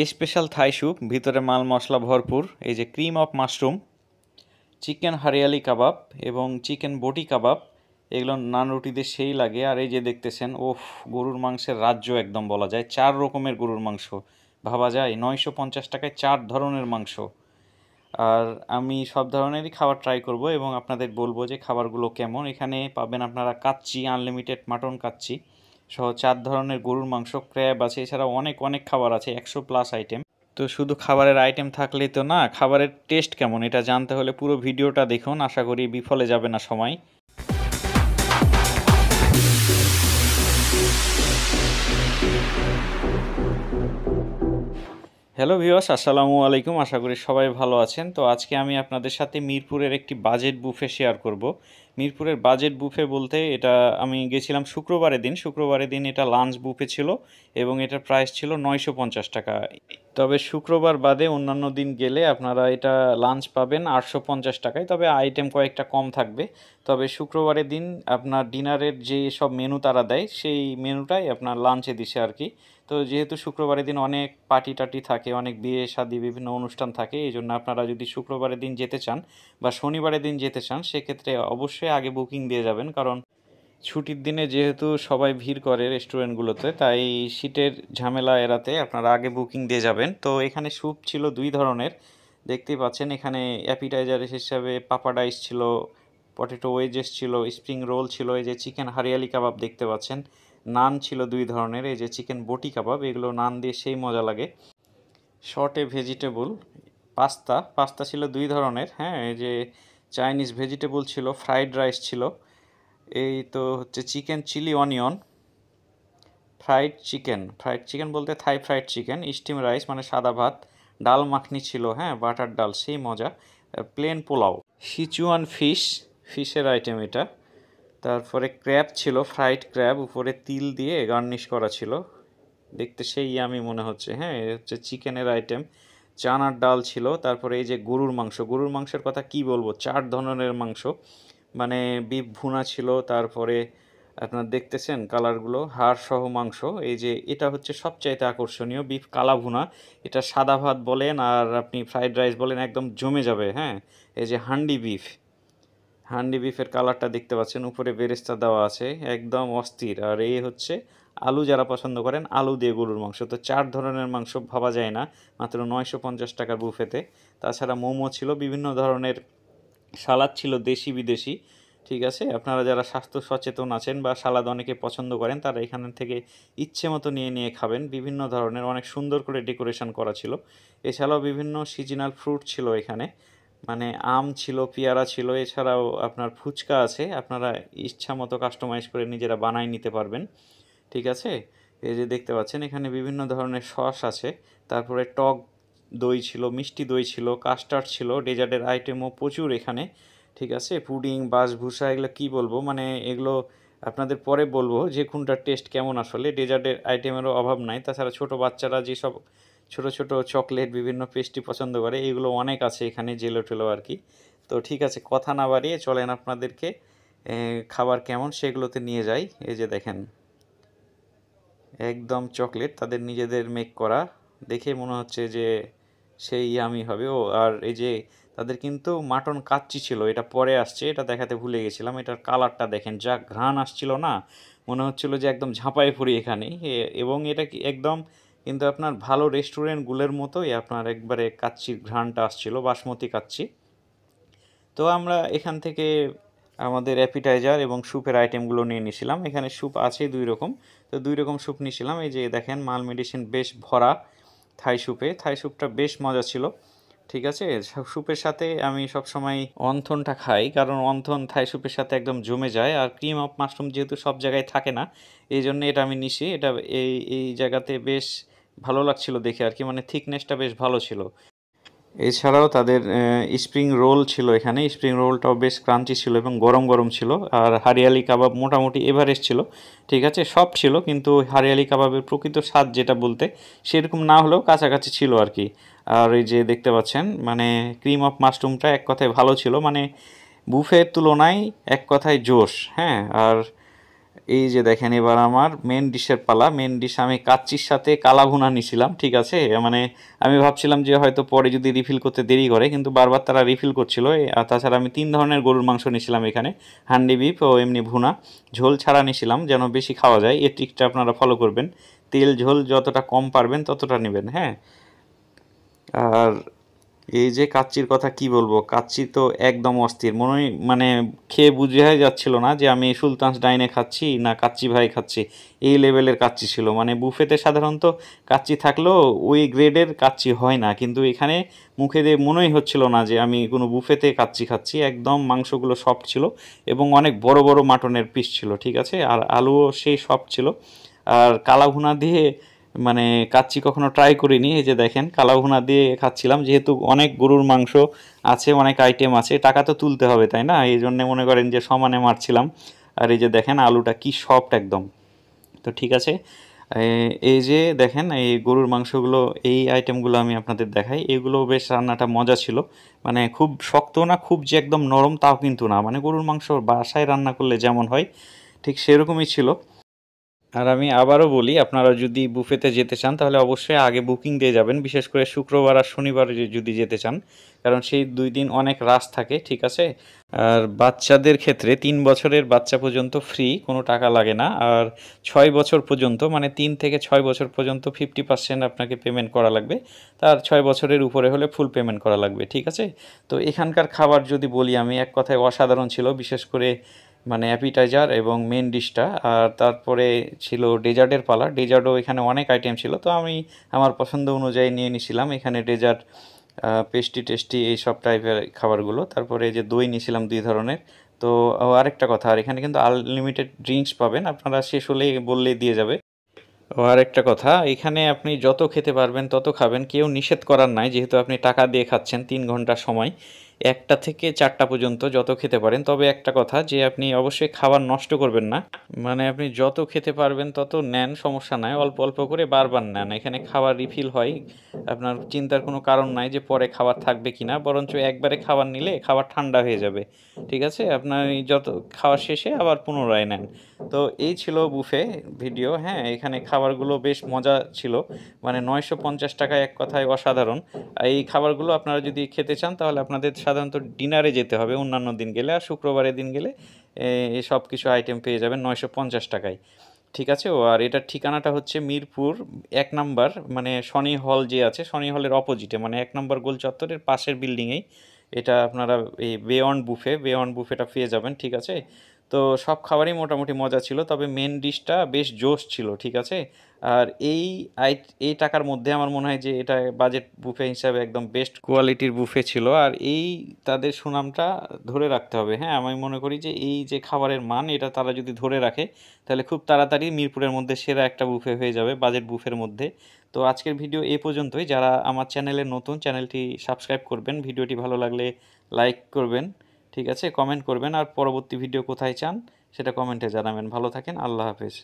এই special Thai soup ভিতরে মাল মশলা ভরপুর এই যে cream of mushroom chicken hariyali kebab এবং চিকেন বটি কাবাব এগুলো নান রুটিতে সেই লাগে আর এই যে দেখতেছেন ওফ গরুর মাংসের রাজ্য একদম বলা যায় চার রকমের গরুর মাংস ভাবা যায় নয়শো পঞ্চাশ টাকায় চার ধরনের মাংস আর আমি সব ধরনেরই খাবার ট্রাই করব এবং আপনাদের বলবো যে খাবারগুলো কেমন এখানে পাবেন আপনারা কাচ্চি আনলিমিটেড মাটন কাচ্চি সহ চার ধরনের গরুর মাংস ক্র্যাব আছে এছাড়া অনেক অনেক খাবার আছে একশো প্লাস আইটেম তো শুধু খাবারের আইটেম থাকলেই তো না খাবারের টেস্ট কেমন এটা জানতে হলে পুরো ভিডিওটা দেখুন আশা করি বিফলে যাবে না সময় হ্যালো ভিওয়াস আসসালামু আলাইকুম আশা করি সবাই ভালো আছেন তো আজকে আমি আপনাদের সাথে মিরপুরের একটি বাজেট বুফে শেয়ার করব মিরপুরের বাজেট বুফে বলতে এটা আমি গেছিলাম শুক্রবারের দিন শুক্রবারের দিন এটা লাঞ্চ বুফে ছিল এবং এটার প্রাইস ছিল নয়শো পঞ্চাশ টাকা তবে শুক্রবার বাদে অন্যান্য দিন গেলে আপনারা এটা লাঞ্চ পাবেন আটশো পঞ্চাশ টাকায় তবে আইটেম কয়েকটা কম থাকবে তবে শুক্রবারের দিন আপনার ডিনারের যে সব মেনু তারা দেয় সেই মেনুটাই আপনার লাঞ্চে দিছে আর কি তো যেহেতু শুক্রবারের দিন অনেক পার্টি টাটি থাকে অনেক বিয়ে শাদি বিভিন্ন অনুষ্ঠান থাকে এই জন্য আপনারা যদি শুক্রবারের দিন যেতে চান বা শনিবারের দিন যেতে চান সেক্ষেত্রে অবশ্যই আগে বুকিং দিয়ে যাবেন কারণ ছুটির দিনে যেহেতু সবাই ভিড় করে রেস্টুরেন্টগুলোতে তাই শীতের ঝামেলা এড়াতে আপনারা আগে বুকিং দিয়ে যাবেন তো এখানে স্যুপ ছিল দুই ধরনের দেখতেই পাচ্ছেন এখানে অ্যাপিটাইজার হিসেবে পাপাডাইস ছিল পটেটো ওয়েজেস ছিল স্প্রিং রোল ছিল এই যে চিকেন হারিয়ালি কাবাব দেখতে পাচ্ছেন নান ছিল দুই ধরনের এই যে চিকেন বটি কাবাব এগুলো নান দিয়ে সেই মজা লাগে শর্টে ভেজিটেবল পাস্তা পাস্তা ছিল দুই ধরনের হ্যাঁ এই যে চাইনিজ ভেজিটেবল ছিল ফ্রাইড রাইস ছিল এই তো হচ্ছে chicken chilli onion fried chicken fried chicken বলতে Thai fried chicken steam rice মানে সাদা ভাত ডাল মাখনি ছিল হ্যাঁ বাটার ডাল সেই মজা প্লেন পোলাও সিচুয়ান ফিশ ফিশের আইটেম এটা তারপরে ক্র্যাব ছিল ফ্রাইড ক্র্যাব উপরে তিল দিয়ে গার্নিশ করা ছিল দেখতে সেই আমি মনে হচ্ছে হ্যাঁ হচ্ছে চিকেনের আইটেম চানার ডাল ছিল তারপরে এই যে গরুর মাংস গরুর মাংসের কথা কি বলবো চার ধরনের মাংস মানে বিপ ভুনা ছিল তারপরে আপনার দেখতেছেন কালারগুলো হাড় সহ মাংস এই যে এটা হচ্ছে সবচাইতে আকর্ষণীয় বিফ কালা ভুনা এটা সাদা ভাত বলেন আর আপনি ফ্রাইড রাইস বলেন একদম জমে যাবে হ্যাঁ এই যে হান্ডি বিফ হান্ডি বিফের কালারটা দেখতে পাচ্ছেন উপরে বেরেস্তা দেওয়া আছে একদম অস্থির আর এই হচ্ছে আলু যারা পছন্দ করেন আলু দিয়ে গরুর মাংস তো চার ধরনের মাংস ভাবা যায় না মাত্র নয়শো পঞ্চাশ টাকার বুফেতে তাছাড়া মোমো ছিল বিভিন্ন ধরনের সালাদ ছিল দেশি বিদেশি ঠিক আছে আপনারা যারা স্বাস্থ্য সচেতন আছেন বা সালাদ অনেকে পছন্দ করেন তারা এখান থেকে ইচ্ছে মতো নিয়ে নিয়ে খাবেন বিভিন্ন ধরনের অনেক সুন্দর করে ডেকোরেশন করা ছিল এছাড়াও বিভিন্ন সিজনাল ফ্রুট ছিল এখানে মানে আম ছিল পেয়ারা ছিল এছাড়াও আপনার ফুচকা আছে আপনারা ইচ্ছা মতো কাস্টমাইজ করে নিজেরা বানায় নিতে পারবেন ঠিক আছে এই যে দেখতে পাচ্ছেন এখানে বিভিন্ন ধরনের সস আছে তারপরে টক দই ছিল মিষ্টি দই ছিল কাস্টার্ড ছিল ডেজার্টের আইটেমও প্রচুর এখানে ঠিক আছে পুডিং বাসভূষা এগুলো কি বলবো মানে এগুলো আপনাদের পরে বলবো যে কোনটার টেস্ট কেমন আসলে ডেজার্টের আইটেমেরও অভাব নাই তাছাড়া ছোট বাচ্চারা যেসব ছোট ছোট চকলেট বিভিন্ন পেস্ট্রি পছন্দ করে এগুলো অনেক আছে এখানে জেলো টেলো আর কি তো ঠিক আছে কথা না বাড়িয়ে চলেন আপনাদেরকে খাবার কেমন সেগুলোতে নিয়ে যাই এই যে দেখেন একদম চকলেট তাদের নিজেদের মেক করা দেখে মনে হচ্ছে যে সেই আমি হবে ও আর এই যে তাদের কিন্তু মাটন কাচ্চি ছিল এটা পরে আসছে এটা দেখাতে ভুলে গেছিলাম এটার কালারটা দেখেন যা ঘ্রাণ আসছিল না মনে হচ্ছিল যে একদম ঝাঁপায় পড়ি এখানে এবং এটা কি একদম কিন্তু আপনার ভালো রেস্টুরেন্টগুলোর মতোই আপনার একবারে কাচ্চির ঘ্রাণটা আসছিল বাসমতি কাচ্চি তো আমরা এখান থেকে আমাদের অ্যাপিটাইজার এবং স্যুপের আইটেমগুলো নিয়ে নিয়েছিলাম এখানে স্যুপ আছে দুই রকম তো দুই রকম স্যুপ নিয়েছিলাম এই যে দেখেন মাল মেডিসিন বেশ ভরা থাই স্যুপে থাই স্যুপটা বেশ মজা ছিল ঠিক আছে স্যুপের সাথে আমি সব সময় অন্থনটা খাই কারণ অন্থন থাই স্যুপের সাথে একদম জমে যায় আর ক্রিম অফ মাশরুম যেহেতু সব জায়গায় থাকে না এই জন্য এটা আমি নিশি এটা এই এই জায়গাতে বেশ ভালো লাগছিল দেখে আর কি মানে থিকনেসটা বেশ ভালো ছিল এছাড়াও তাদের স্প্রিং রোল ছিল এখানে স্প্রিং রোলটাও বেশ ক্রাঞ্চি ছিল এবং গরম গরম ছিল আর হারিয়ালি কাবাব মোটামুটি এভারেস্ট ছিল ঠিক আছে সব ছিল কিন্তু হারিয়ালি কাবাবের প্রকৃত স্বাদ যেটা বলতে সেরকম না হলেও কাছাকাছি ছিল আর কি আর এই যে দেখতে পাচ্ছেন মানে ক্রিম অফ মাশরুমটা এক কথায় ভালো ছিল মানে বুফের তুলনায় এক কথায় জোশ হ্যাঁ আর এই যে দেখেন এবার আমার মেন ডিশের পালা মেন ডিশ আমি কাচ্চির সাথে কালা ভুনা নিছিলাম ঠিক আছে মানে আমি ভাবছিলাম যে হয়তো পরে যদি রিফিল করতে দেরি করে কিন্তু বারবার তারা রিফিল করছিল আর তাছাড়া আমি তিন ধরনের গরুর মাংস নিছিলাম এখানে হান্ডি বিফ ও এমনি ভুনা ঝোল ছাড়া নিছিলাম যেন বেশি খাওয়া যায় এই ট্রিকটা আপনারা ফলো করবেন তেল ঝোল যতটা কম পারবেন ততটা নেবেন হ্যাঁ আর এই যে কাচ্চির কথা কি বলবো কাচ্চি তো একদম অস্থির মনে মানে খেয়ে বুঝে যাচ্ছিল না যে আমি সুলতানস ডাইনে খাচ্ছি না কাচ্চি ভাই খাচ্ছি এই লেভেলের কাচ্চি ছিল মানে বুফেতে সাধারণত কাচ্চি থাকলেও ওই গ্রেডের কাচ্চি হয় না কিন্তু এখানে মুখে দিয়ে মনেই হচ্ছিল না যে আমি কোনো বুফেতে কাচ্চি খাচ্ছি একদম মাংসগুলো সফট ছিল এবং অনেক বড় বড় মাটনের পিস ছিল ঠিক আছে আর আলুও সেই সফট ছিল আর কালাভুনা দিয়ে মানে কাচ্ছি কখনো ট্রাই করিনি এই যে দেখেন ভুনা দিয়ে খাচ্ছিলাম যেহেতু অনেক গরুর মাংস আছে অনেক আইটেম আছে টাকা তো তুলতে হবে তাই না এই জন্যে মনে করেন যে সমানে মারছিলাম আর এই যে দেখেন আলুটা কি সফট একদম তো ঠিক আছে এই যে দেখেন এই গরুর মাংসগুলো এই আইটেমগুলো আমি আপনাদের দেখাই এগুলো বেশ রান্নাটা মজা ছিল মানে খুব শক্ত না খুব যে একদম নরম তাও কিন্তু না মানে গরুর মাংস বাসায় রান্না করলে যেমন হয় ঠিক সেরকমই ছিল আর আমি আবারও বলি আপনারা যদি বুফেতে যেতে চান তাহলে অবশ্যই আগে বুকিং দিয়ে যাবেন বিশেষ করে শুক্রবার আর শনিবার যদি যেতে চান কারণ সেই দুই দিন অনেক রাস থাকে ঠিক আছে আর বাচ্চাদের ক্ষেত্রে তিন বছরের বাচ্চা পর্যন্ত ফ্রি কোনো টাকা লাগে না আর ছয় বছর পর্যন্ত মানে তিন থেকে ছয় বছর পর্যন্ত ফিফটি পার্সেন্ট আপনাকে পেমেন্ট করা লাগবে তার ছয় বছরের উপরে হলে ফুল পেমেন্ট করা লাগবে ঠিক আছে তো এখানকার খাবার যদি বলি আমি এক কথায় অসাধারণ ছিল বিশেষ করে মানে অ্যাপিটাইজার এবং মেন ডিশটা আর তারপরে ছিল ডেজার্টের পালা ডেজার্টও এখানে অনেক আইটেম ছিল তো আমি আমার পছন্দ অনুযায়ী নিয়ে নিছিলাম এখানে ডেজার্ট পেস্টি টেস্টি এই সব টাইপের খাবারগুলো তারপরে যে দই নিয়েছিলাম দুই ধরনের তো আরেকটা কথা আর এখানে কিন্তু আনলিমিটেড ড্রিঙ্কস পাবেন আপনারা শেষ হলেই বললেই দিয়ে যাবে আর একটা কথা এখানে আপনি যত খেতে পারবেন তত খাবেন কেউ নিষেধ করার নাই যেহেতু আপনি টাকা দিয়ে খাচ্ছেন তিন ঘন্টা সময় একটা থেকে চারটা পর্যন্ত যত খেতে পারেন তবে একটা কথা যে আপনি অবশ্যই খাবার নষ্ট করবেন না মানে আপনি যত খেতে পারবেন তত নেন সমস্যা নাই অল্প অল্প করে বারবার নেন এখানে খাবার রিফিল হয় আপনার চিন্তার কোনো কারণ নাই যে পরে খাবার থাকবে কি না বরঞ্চ একবারে খাবার নিলে খাবার ঠান্ডা হয়ে যাবে ঠিক আছে আপনার যত খাওয়া শেষে আবার পুনরায় নেন তো এই ছিল বুফে ভিডিও হ্যাঁ এখানে খাবারগুলো বেশ মজা ছিল মানে নয়শো পঞ্চাশ টাকা এক কথায় অসাধারণ এই খাবারগুলো আপনারা যদি খেতে চান তাহলে আপনাদের সাধারণত ডিনারে যেতে হবে অন্যান্য দিন গেলে আর শুক্রবারের দিন গেলে সব কিছু আইটেম পেয়ে যাবেন নয়শো পঞ্চাশ টাকায় ঠিক আছে ও আর এটার ঠিকানাটা হচ্ছে মিরপুর এক নাম্বার মানে শনি হল যে আছে শনি হলের অপোজিটে মানে এক নম্বর গোল চত্বরের পাশের বিল্ডিংয়েই এটা আপনারা এই বেয়ন বুফে বেয়ন বুফেটা পেয়ে যাবেন ঠিক আছে তো সব খাবারই মোটামুটি মজা ছিল তবে মেন ডিশটা বেশ জোশ ছিল ঠিক আছে আর এই এই টাকার মধ্যে আমার মনে হয় যে এটা বাজেট বুফে হিসাবে একদম বেস্ট কোয়ালিটির বুফে ছিল আর এই তাদের সুনামটা ধরে রাখতে হবে হ্যাঁ আমি মনে করি যে এই যে খাবারের মান এটা তারা যদি ধরে রাখে তাহলে খুব তাড়াতাড়ি মিরপুরের মধ্যে সেরা একটা বুফে হয়ে যাবে বাজেট বুফের মধ্যে তো আজকের ভিডিও এ পর্যন্তই যারা আমার চ্যানেলে নতুন চ্যানেলটি সাবস্ক্রাইব করবেন ভিডিওটি ভালো লাগলে লাইক করবেন ঠিক আছে কমেন্ট করবেন আর পরবর্তী ভিডিও কোথায় চান সেটা কমেন্টে জানাবেন ভালো থাকেন আল্লাহ হাফেজ